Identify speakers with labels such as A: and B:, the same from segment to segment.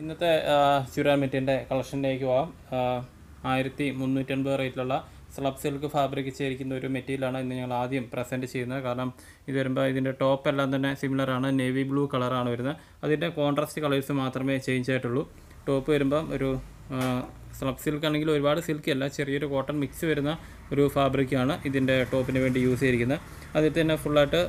A: ഇന്നത്തെ ചുരാമിറ്റിൻ്റെ കളക്ഷനിലേക്ക് പോകാം ആയിരത്തി മുന്നൂറ്റൻപത് റേറ്റിലുള്ള സ്ലബ് സിൽക്ക് ഫാബ്രിക് ചെയ്തിരിക്കുന്ന ഒരു മെറ്റീരിയലാണ് ഇന്ന് ഞങ്ങൾ ആദ്യം പ്രസൻറ്റ് ചെയ്യുന്നത് കാരണം ഇത് വരുമ്പോൾ ഇതിൻ്റെ ടോപ്പ് എല്ലാം തന്നെ സിമിലർ ആണ് നേവി ബ്ലൂ കളറാണ് വരുന്നത് അതിൻ്റെ കോൺട്രാസ്റ്റ് കളേഴ്സ് മാത്രമേ ചേഞ്ച് ആയിട്ടുള്ളൂ ടോപ്പ് വരുമ്പം ഒരു സ്ലബ് സിൽക്ക് ആണെങ്കിൽ ഒരുപാട് സിൽക്ക് അല്ല ചെറിയൊരു കോട്ടൺ മിക്സ് വരുന്ന ഒരു ഫാബ്രിക്കാണ് ഇതിൻ്റെ ടോപ്പിന് വേണ്ടി യൂസ് ചെയ്തിരിക്കുന്നത് അതിൽ തന്നെ ഫുള്ളായിട്ട്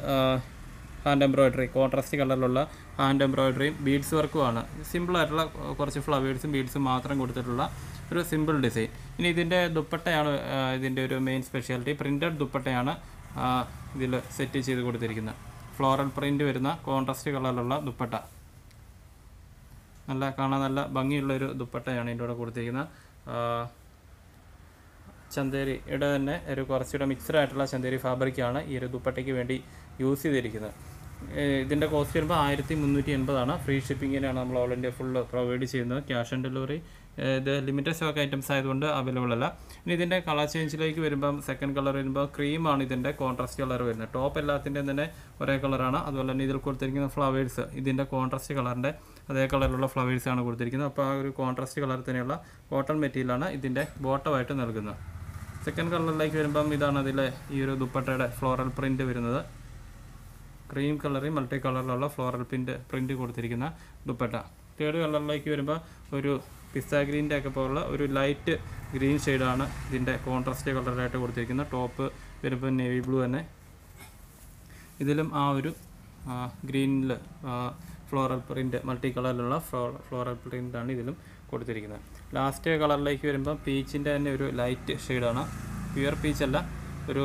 A: ഹാൻഡ് എംബ്രോയിഡറി കോൺട്രാസ്റ്റ് കളറിലുള്ള ഹാൻഡ് എംബ്രോയിഡറിയും ബീഡ്സ് വർക്കുമാണ് സിമ്പിളായിട്ടുള്ള കുറച്ച് ഫ്ലവേഴ്സും ബീഡ്സും മാത്രം കൊടുത്തിട്ടുള്ള ഒരു സിമ്പിൾ ഡിസൈൻ ഇനി ഇതിൻ്റെ ദുപ്പട്ടയാണ് ഇതിൻ്റെ ഒരു മെയിൻ സ്പെഷ്യാലിറ്റി പ്രിൻറ്റഡ് ദുപ്പട്ടയാണ് ഇതിൽ സെറ്റ് ചെയ്ത് കൊടുത്തിരിക്കുന്നത് ഫ്ലോറൽ പ്രിൻറ്റ് വരുന്ന കോൺട്രാസ്റ്റ് കളറിലുള്ള ദുപ്പട്ട നല്ല കാണാൻ നല്ല ഭംഗിയുള്ളൊരു ദുപ്പട്ടയാണ് ഇതിൻ്റെ കൂടെ കൊടുത്തിരിക്കുന്നത് ചന്തേരിയുടെ തന്നെ ഒരു കുറച്ചുകൂടെ മിക്സഡ് ആയിട്ടുള്ള ചന്തേരി ഫാബ്രിക്കാണ് ഈ ഒരു ദുപ്പട്ടയ്ക്ക് വേണ്ടി യൂസ് ചെയ്തിരിക്കുന്നത് ഇതിൻ്റെ കോസ്റ്റ് വരുമ്പോൾ ആയിരത്തി മുന്നൂറ്റി എൺപതാണ് ഫ്രീ ഷിപ്പിങ്ങിനാണ് നമ്മൾ ഓൾ ഇന്ത്യ ഫുള്ള് പ്രൊവൈഡ് ചെയ്യുന്നത് ക്യാഷ് ഓൺ ഡെലിവറി ഇത് ലിമിറ്റഡ് സ്റ്റോക്ക് ഐറ്റംസ് ആയതുകൊണ്ട് അവൈലബിൾ അല്ല ഇനി ഇതിൻ്റെ കളർ ചേഞ്ചിലേക്ക് വരുമ്പം സെക്കൻഡ് കളർ വരുമ്പോൾ ക്രീമാണ് ഇതിൻ്റെ കോൺട്രാസ്റ്റ് കളർ വരുന്നത് ടോപ്പ് എല്ലാത്തിൻ്റെയും തന്നെ ഒരേ കളറാണ് അതുപോലെ തന്നെ ഇതിൽ കൊടുത്തിരിക്കുന്ന ഫ്ലവേഴ്സ് ഇതിൻ്റെ കോൺട്രാസ്റ്റ് കളറിൻ്റെ അതേ കളറിലുള്ള ഫ്ലവേഴ്സാണ് കൊടുത്തിരിക്കുന്നത് അപ്പോൾ ആ ഒരു കോൺട്രാസ്റ്റ് കളർ തന്നെയുള്ള കോട്ടൺ മെറ്റീരിയലാണ് ഇതിൻ്റെ ബോട്ടമായിട്ട് നൽകുന്നത് സെക്കൻഡ് കളറിലേക്ക് വരുമ്പം ഇതാണ് അതിലെ ഈ ഒരു ദുപ്പട്ടയുടെ ഫ്ലോറൽ പ്രിന്റ് വരുന്നത് ക്രീം കളറിൽ മൾട്ടി കളറിലുള്ള ഫ്ലോറൽ പ്രിന്റ് പ്രിന്റ് കൊടുത്തിരിക്കുന്ന ദുപ്പട്ട തേർഡ് കളറിലേക്ക് വരുമ്പോൾ ഒരു പിസ്ത ഗ്രീൻ്റെ ഒക്കെ പോലുള്ള ഒരു ലൈറ്റ് ഗ്രീൻ ഷെയ്ഡാണ് ഇതിൻ്റെ കോൺട്രാസ്റ്റ് കളറിലായിട്ട് കൊടുത്തിരിക്കുന്നത് ടോപ്പ് വരുമ്പോൾ നേവി ബ്ലൂ തന്നെ ഇതിലും ആ ഒരു ഗ്രീനിൽ ഫ്ലോറൽ പ്രിൻറ്റ് മൾട്ടി കളറിലുള്ള ഫ്ലോറൽ പ്രിൻ്റാണ് ഇതിലും കൊടുത്തിരിക്കുന്നത് ലാസ്റ്റ് കളറിലേക്ക് വരുമ്പോൾ പീച്ചിൻ്റെ തന്നെ ഒരു ലൈറ്റ് ഷെയ്ഡാണ് പ്യുവർ പീച്ചല്ല ഒരു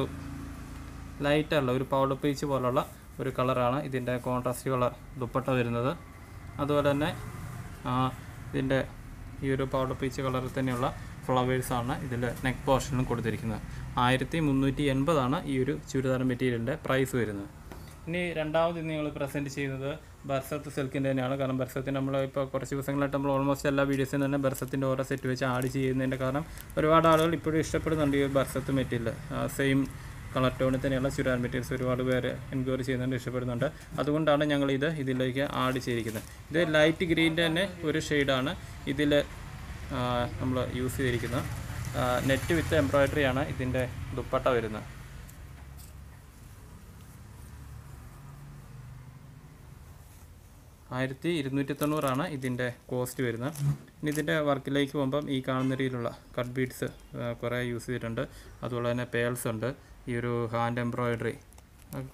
A: ലൈറ്റല്ല ഒരു പൗഡർ പീച്ച് പോലുള്ള ഒരു കളറാണ് ഇതിൻ്റെ കോൺട്രാസ്റ്റ് കളർ ദുപ്പട്ട വരുന്നത് അതുപോലെ തന്നെ ഇതിൻ്റെ ഈ ഒരു പൗഡർ പീച്ച് കളറിൽ തന്നെയുള്ള ഫ്ലവേഴ്സാണ് ഇതിൽ നെക്ക് പോർഷനും കൊടുത്തിരിക്കുന്നത് ആയിരത്തി മുന്നൂറ്റി എൺപതാണ് ഈ ഒരു ചുരിദാർ മെറ്റീരിയലിൻ്റെ പ്രൈസ് വരുന്നത് ഇനി രണ്ടാമത് നിങ്ങൾ പ്രസൻറ്റ് ചെയ്യുന്നത് ബർസത്ത് സിൽക്കിൻ്റെ തന്നെയാണ് കാരണം ബർസത്തിന് നമ്മൾ ഇപ്പോൾ കുറച്ച് ദിവസങ്ങളായിട്ട് നമ്മൾ ഓൾമോസ്റ്റ് എല്ലാ വീഡിയോസും തന്നെ ബർസത്തിൻ്റെ ഓരോ സെറ്റ് വെച്ച് ആഡ് ചെയ്യുന്നതിൻ്റെ കാരണം ഒരുപാട് ആളുകൾ ഇപ്പോഴും ഇഷ്ടപ്പെടുന്നുണ്ട് ഈ ബർസത്ത് മെറ്റീരിയൽ സെയിം കളർ ടോണിൽ തന്നെയുള്ള ചുരാൻ മെറ്റീരിയൽസ് ഒരുപാട് പേര് എൻക്വയറി ചെയ്യുന്നുണ്ട് ഇഷ്ടപ്പെടുന്നുണ്ട് അതുകൊണ്ടാണ് ഞങ്ങൾ ഇത് ഇതിലേക്ക് ആഡ് ചെയ്തിരിക്കുന്നത് ഇത് ലൈറ്റ് ഗ്രീൻ്റെ തന്നെ ഒരു ഷെയ്ഡാണ് ഇതിൽ നമ്മൾ യൂസ് ചെയ്തിരിക്കുന്നത് നെറ്റ് വിത്ത് എംബ്രോയ്ഡറിയാണ് ഇതിൻ്റെ ദുപ്പട്ട വരുന്നത് ആയിരത്തി ഇരുന്നൂറ്റി തൊണ്ണൂറാണ് ഇതിൻ്റെ കോസ്റ്റ് വരുന്നത് ഇനി ഇതിൻ്റെ വർക്കിലേക്ക് പോകുമ്പം ഈ കാണുന്ന രീതിയിലുള്ള കട്ട് ബീഡ്സ് കുറേ യൂസ് ചെയ്തിട്ടുണ്ട് അതുപോലെ തന്നെ പേൾസ് ഉണ്ട് ഈ ഒരു ഹാൻഡ് എംബ്രോയിഡറി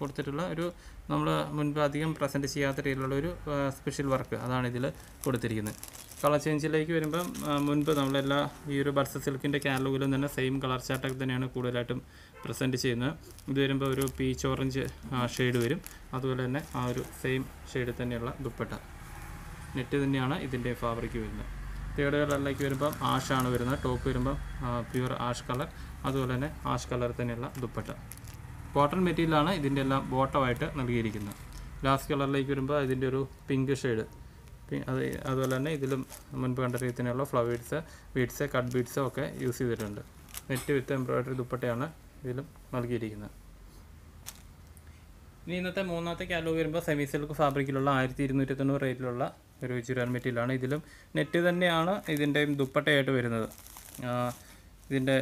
A: കൊടുത്തിട്ടുള്ള ഒരു നമ്മൾ മുൻപ് അധികം പ്രസൻറ്റ് ചെയ്യാത്ത രീതിയിലുള്ള ഒരു സ്പെഷ്യൽ വർക്ക് അതാണ് ഇതിൽ കൊടുത്തിരിക്കുന്നത് കളർ ചേഞ്ചിലേക്ക് വരുമ്പം മുൻപ് നമ്മളെല്ലാ ഈ ഒരു ബർസ സിൽക്കിൻ്റെ കാറ്റലോഗിലും തന്നെ സെയിം കളർ ചാർട്ടൊക്കെ തന്നെയാണ് കൂടുതലായിട്ടും പ്രസൻറ്റ് ചെയ്യുന്നത് ഇത് വരുമ്പോൾ ഒരു പീച്ച് ഓറഞ്ച് ഷെയ്ഡ് വരും അതുപോലെ തന്നെ ആ ഒരു സെയിം ഷെയ്ഡ് തന്നെയുള്ള ദുപ്പട്ട നെറ്റ് തന്നെയാണ് ഇതിൻ്റെ ഫാബ്രിക് വരുന്നത് തേർഡ് കളറിലേക്ക് വരുമ്പം ആഷാണ് വരുന്നത് ടോപ്പ് വരുമ്പം പ്യുവർ ആഷ് കളർ അതുപോലെ തന്നെ ആഷ് കളർ തന്നെയുള്ള ദുപ്പട്ട കോട്ടൺ മെറ്റീരിയലാണ് ഇതിൻ്റെ എല്ലാം ബോട്ടമായിട്ട് നൽകിയിരിക്കുന്നത് ലാസ്റ്റ് കളറിലേക്ക് വരുമ്പോൾ ഇതിൻ്റെ ഒരു പിങ്ക് ഷെയ്ഡ് അത് അതുപോലെ തന്നെ ഇതിലും മുൻപ് കണ്ട രീതി തന്നെയുള്ള ഫ്ലവേഴ്സ് ബീഡ്സ് കട്ട് ബീഡ്സ് ഒക്കെ യൂസ് ചെയ്തിട്ടുണ്ട് നെറ്റ് വിത്ത് എംബ്രോയിഡറി ദുപ്പട്ടയാണ് ഇതിലും നൽകിയിരിക്കുന്നത് ഇനി ഇന്നത്തെ മൂന്നാമത്തെ കാറ്റലോഗ് വരുമ്പോൾ സെമി സിൽക്ക് ഫാബ്രിക്കിലുള്ള ആയിരത്തി ഇരുന്നൂറ്റി തൊണ്ണൂറ് റേറ്റിലുള്ള ഒരു ചുരാൻ മെറ്റീരിയലാണ് ഇതിലും നെറ്റ് തന്നെയാണ് ഇതിൻ്റെയും ദുപ്പട്ടയായിട്ട് വരുന്നത് ഇതിൻ്റെ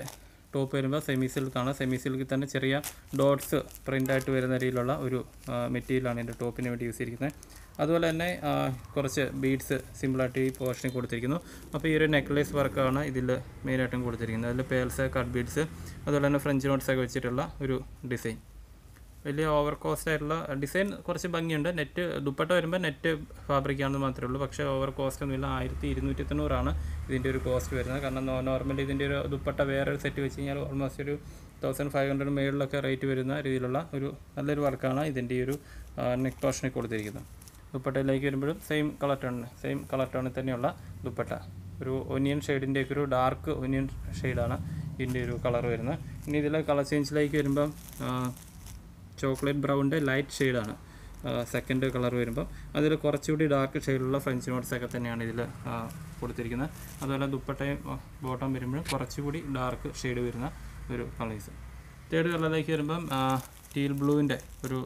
A: ടോപ്പ് വരുമ്പോൾ സെമി സിൽക്കാണ് സെമി സിൽക്കിൽ തന്നെ ചെറിയ ഡോട്ട്സ് പ്രിൻ്റായിട്ട് വരുന്ന രീതിയിലുള്ള ഒരു മെറ്റീരിയലാണ് എൻ്റെ ടോപ്പിന് വേണ്ടി യൂസ് ചെയ്തിരിക്കുന്നത് അതുപോലെ തന്നെ കുറച്ച് ബീഡ്സ് സിമ്പിളായിട്ട് ഈ പോർഷനിൽ കൊടുത്തിരിക്കുന്നു അപ്പോൾ ഈ ഒരു നെക്ലേസ് വർക്കാണ് ഇതിൽ മെയിനായിട്ടും കൊടുത്തിരിക്കുന്നത് അതിൽ പേൽസ് കട്ട് ബീഡ്സ് അതുപോലെ തന്നെ ഫ്രഞ്ച് നോട്ട്സൊക്കെ വെച്ചിട്ടുള്ള ഒരു ഡിസൈൻ വലിയ ഓവർ കോസ്റ്റ് ആയിട്ടുള്ള ഡിസൈൻ കുറച്ച് ഭംഗിയുണ്ട് നെറ്റ് ദുപ്പട്ട വരുമ്പോൾ നെറ്റ് ഫാബ്രിക്കാണെന്ന് മാത്രമേ ഉള്ളൂ പക്ഷേ ഓവർ കോസ്റ്റ് ഒന്നുമില്ല ആയിരത്തി ഇരുന്നൂറ്റി തൊണ്ണൂറാണ് ഇതിൻ്റെ ഒരു കോസ്റ്റ് വരുന്നത് കാരണം നോർമലി ഇതിൻ്റെ ഒരു ദുപ്പട്ട വേറൊരു സെറ്റ് വെച്ച് കഴിഞ്ഞാൽ ഓൾമോസ്റ്റ് ഒരു തൗസൻഡ് ഫൈവ് ഹൺഡ്രഡ് മേളിലൊക്കെ റേറ്റ് വരുന്ന രീതിയിലുള്ള ഒരു നല്ലൊരു വർക്കാണ് ഇതിൻ്റെ ഈ ഒരു നെക്ക് പോർഷനിൽ കൊടുത്തിരിക്കുന്നത് ദുപ്പട്ടയിലേക്ക് വരുമ്പോഴും same colour tone same colour ടോണിൽ തന്നെയുള്ള ദുപ്പട്ട ഒരു ഒനിയൻ ഷെയ്ഡിൻ്റെയൊക്കെ ഒരു ഡാർക്ക് ഒനിയൻ ഷെയ്ഡാണ് ഇതിൻ്റെ ഒരു കളർ വരുന്നത് ഇനി ഇതിലെ കളർ ചേഞ്ചിലേക്ക് വരുമ്പം ചോക്ലേറ്റ് ബ്രൗണിൻ്റെ ലൈറ്റ് ഷെയ്ഡാണ് സെക്കൻഡ് കളർ വരുമ്പം അതിൽ കുറച്ചുകൂടി ഡാർക്ക് ഷെയ്ഡുള്ള ഫ്രഞ്ച് നോട്ട്സ് ഒക്കെ തന്നെയാണ് ഇതിൽ കൊടുത്തിരിക്കുന്നത് അതുപോലെ ദുപ്പട്ടയും ബോട്ടം വരുമ്പോഴും കുറച്ചുകൂടി ഡാർക്ക് ഷെയ്ഡ് വരുന്ന ഒരു കളേഴ്സ് തേർഡ് കളറിലേക്ക് വരുമ്പം ടീൽ ബ്ലൂവിൻ്റെ ഒരു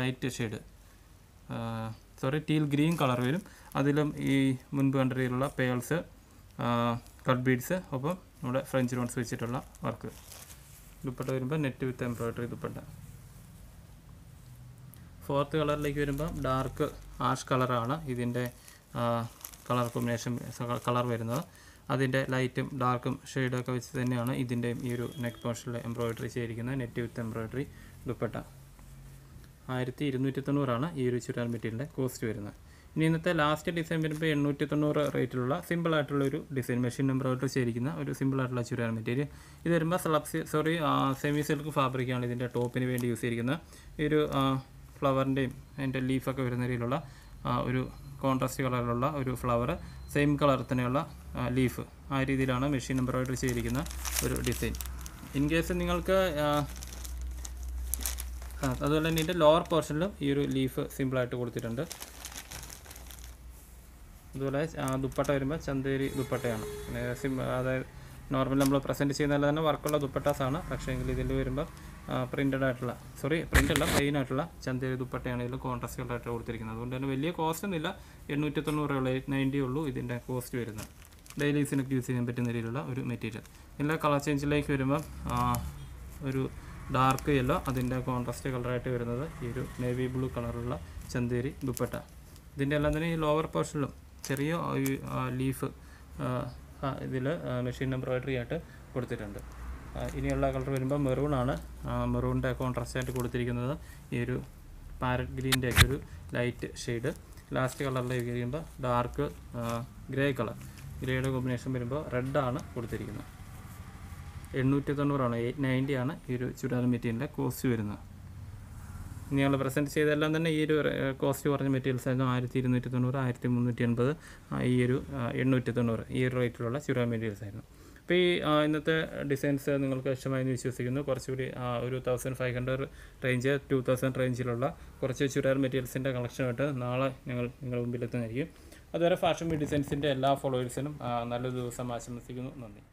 A: light shade sorry teal green colour വരും അതിലും ഈ മുൻപ് കണ്ട രീതിയിലുള്ള പേൾസ് കട്ട് ബീഡ്സ് ഒപ്പം നമ്മുടെ ഫ്രഞ്ച് നോട്ട്സ് വെച്ചിട്ടുള്ള വർക്ക് ദുപ്പട്ട വരുമ്പോൾ net with embroidery dupatta fourth കളറിലേക്ക് വരുമ്പോൾ ഡാർക്ക് ആഷ് കളറാണ് ഇതിൻ്റെ കളർ കോമ്പിനേഷൻ കളർ വരുന്നത് അതിൻ്റെ ലൈറ്റും ഡാർക്കും ഒക്കെ വെച്ച് തന്നെയാണ് ഇതിൻ്റെയും ഈ ഒരു നെക്ക് പോർഷനിൽ എംബ്രോയിഡറി ചെയ്തിരിക്കുന്നത് നെറ്റ് വിത്ത് എംബ്രോയിഡറി ദുപ്പട്ട ആയിരത്തി ഇരുന്നൂറ്റി തൊണ്ണൂറാണ് ഈ ഒരു ചുരാൻ മെറ്റീരിയലിൻ്റെ കോസ്റ്റ് വരുന്നത് ഇനി ഇന്നത്തെ ലാസ്റ്റ് ഡിസൈൻ വരുമ്പോൾ എണ്ണൂറ്റി തൊണ്ണൂറ് റേറ്റിലുള്ള സിമ്പിൾ ആയിട്ടുള്ള ഒരു ഡിസൈൻ മെഷീൻ നമ്പർ ആയിട്ട് ചെയ്തിരിക്കുന്ന ഒരു സിമ്പിൾ ആയിട്ടുള്ള ചുരിദാർ മെറ്റീരിയൽ ഇത് വരുമ്പോൾ സ്ലബ്സ് സോറി സെമി സിൽക്ക് ഫാബ്രിക്കാണ് ഇതിൻ്റെ ടോപ്പിന് വേണ്ടി യൂസ് ചെയ്തിരിക്കുന്നത് ഈ ഒരു ഫ്ലവറിൻ്റെയും അതിൻ്റെ ലീഫൊക്കെ വരുന്ന രീതിയിലുള്ള ഒരു കോൺട്രാസ്റ്റ് കളറിലുള്ള ഒരു ഫ്ലവർ സെയിം കളർ തന്നെയുള്ള ലീഫ് ആ രീതിയിലാണ് മെഷീൻ എംബ്രോയിഡറി ചെയ്തിരിക്കുന്ന ഒരു ഡിസൈൻ ഇൻ കേസ് നിങ്ങൾക്ക് അതുപോലെ തന്നെ ഇതിൻ്റെ ലോവർ പോർഷനിലും ഈ ഒരു ലീഫ് സിമ്പിളായിട്ട് കൊടുത്തിട്ടുണ്ട് അതുപോലെ ദുപ്പട്ട വരുമ്പോൾ ചന്തേരി ദുപ്പട്ടയാണ് സിം അതായത് നോർമൽ നമ്മൾ പ്രസൻറ്റ് ചെയ്യുന്നതല്ല തന്നെ വർക്കുള്ള ദുപ്പട്ടാസാണ് പക്ഷേ എങ്കിൽ ഇതിൽ വരുമ്പോൾ പ്രിൻ്റഡ് ആയിട്ടുള്ള സോറി പ്രിൻ്റ് അല്ല പ്ലെയിൻ ആയിട്ടുള്ള ചന്തേരി ദുപ്പട്ടയാണ് ഇതിൽ കോൺട്രാസ്റ്റുകളായിട്ട് കൊടുത്തിരിക്കുന്നത് അതുകൊണ്ട് തന്നെ വലിയ കോസ്റ്റ് ഒന്നുമില്ല എണ്ണൂറ്റി തൊണ്ണൂറ് ഉള്ളൂ എയ്റ്റ് നയൻറ്റി ഉള്ളൂ ഇതിൻ്റെ കോസ്റ്റ് വരുന്നത് ഡെയിലി യൂസിനൊക്കെ യൂസ് ചെയ്യാൻ പറ്റുന്ന രീതിയിലുള്ള ഒരു മെറ്റീരിയൽ ഇതിൻ്റെ കളർ ചേഞ്ചിലേക്ക് വരുമ്പോൾ ഒരു ഡാർക്ക് യെല്ലോ അതിൻ്റെ കോൺട്രാസ്റ്റ് കളറായിട്ട് വരുന്നത് ഈ ഒരു നേവി ബ്ലൂ കളറുള്ള ചന്തേരി ദുപ്പട്ട ഇതിൻ്റെ എല്ലാം തന്നെ ഈ ലോവർ പോർഷനിലും ചെറിയ ലീഫ് ഇതിൽ മെഷീൻ എംബ്രോയിഡറി ആയിട്ട് കൊടുത്തിട്ടുണ്ട് ഇനിയുള്ള കളർ വരുമ്പോൾ മെറൂണാണ് മെറൂണിൻ്റെ കോൺട്രാസ്റ്റ് ആയിട്ട് കൊടുത്തിരിക്കുന്നത് ഈ ഒരു പാരറ്റ് ഗ്രീൻ്റെ ഒക്കെ ഒരു ലൈറ്റ് ഷെയ്ഡ് ലാസ്റ്റ് കളറിലേക്ക് വരുമ്പോൾ ഡാർക്ക് ഗ്രേ കളർ ഗ്രേയുടെ കോമ്പിനേഷൻ വരുമ്പോൾ റെഡാണ് കൊടുത്തിരിക്കുന്നത് എണ്ണൂറ്റി തൊണ്ണൂറാണ് എയ്റ്റ് നയൻറ്റിയാണ് ഈ ഒരു ചുരിദാർ മെറ്റീരിയലിൻ്റെ കോസ്റ്റ് വരുന്നത് ഞങ്ങൾ പ്രസൻറ്റ് ചെയ്തെല്ലാം തന്നെ ഈ ഒരു കോസ്റ്റ് കുറഞ്ഞ മെറ്റീരിയൽസ് ആയിരുന്നു ആയിരത്തി ഇരുന്നൂറ്റി തൊണ്ണൂറ് ആയിരത്തി മുന്നൂറ്റി എൺപത് ഈ ഒരു എണ്ണൂറ്റി തൊണ്ണൂറ് ഈ ഒരു റേറ്റിലുള്ള ചുരുവ മെറ്റീരിയൽസ് ആയിരുന്നു അപ്പോൾ ഈ ഇന്നത്തെ ഡിസൈൻസ് നിങ്ങൾക്ക് ഇഷ്ടമായെന്ന് വിശ്വസിക്കുന്നു കുറച്ചുകൂടി ഒരു thousand five hundred range two thousand റേഞ്ചിലുള്ള കുറച്ച് ചുരാർ മെറ്റീരിയൽസിൻ്റെ കളക്ഷനായിട്ട് നാളെ ഞങ്ങൾ നിങ്ങളുടെ മുമ്പിലെത്തുന്നതായിരിക്കും അതുവരെ ഫാഷൻ ബി ഡിസൈൻസിൻ്റെ എല്ലാ ഫോളോവേഴ്സിനും നല്ലൊരു ദിവസം ആശംസിക്കുന്നു നന്ദി